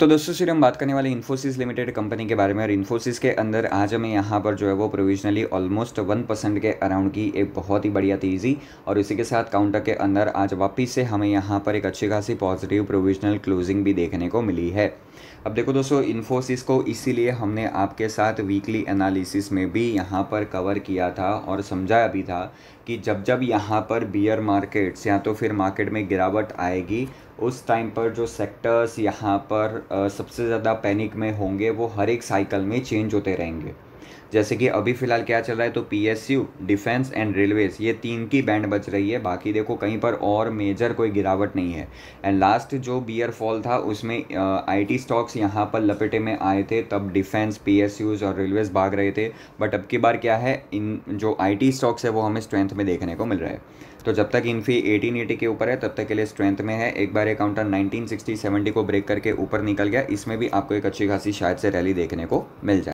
तो दोस्तों सिर्फ हम बात करने वाले इन्फोसिस लिमिटेड कंपनी के बारे में और इन्फोसिस के अंदर आज हमें यहाँ पर जो है वो प्रोविजनली ऑलमोस्ट वन परसेंट के अराउंड की एक बहुत ही बढ़िया तेज़ी और इसी के साथ काउंटर के अंदर आज वापिस से हमें यहाँ पर एक अच्छी खासी पॉजिटिव प्रोविजनल क्लोजिंग भी देखने को मिली है अब देखो दोस्तों इन्फोसिस को इसीलिए हमने आपके साथ वीकली एनालिसिस में भी यहाँ पर कवर किया था और समझाया भी था कि जब जब यहाँ पर बियर मार्केट्स या तो फिर मार्केट में गिरावट आएगी उस टाइम पर जो सेक्टर्स यहाँ पर सबसे ज़्यादा पैनिक में होंगे वो हर एक साइकिल में चेंज होते रहेंगे जैसे कि अभी फ़िलहाल क्या चल रहा है तो पीएसयू डिफेंस एंड रेलवेज ये तीन की बैंड बच रही है बाकी देखो कहीं पर और मेजर कोई गिरावट नहीं है एंड लास्ट जो बियर फॉल था उसमें आईटी स्टॉक्स यहाँ पर लपेटे में आए थे तब डिफेंस पीएसयूज और रेलवेज भाग रहे थे बट अब की बार क्या है इन जो टी स्टॉक्स है वो हमें स्ट्रेंथ में देखने को मिल रहा है तो जब तक इन्फी एटीन एटी के ऊपर है तब तक के लिए स्ट्रेंथ में है एक बार ये काउंटर नाइनटीन सिक्सटी सेवेंटी को ब्रेक करके ऊपर निकल गया इसमें भी आपको एक अच्छी खासी शायद से रैली देखने को मिल जाए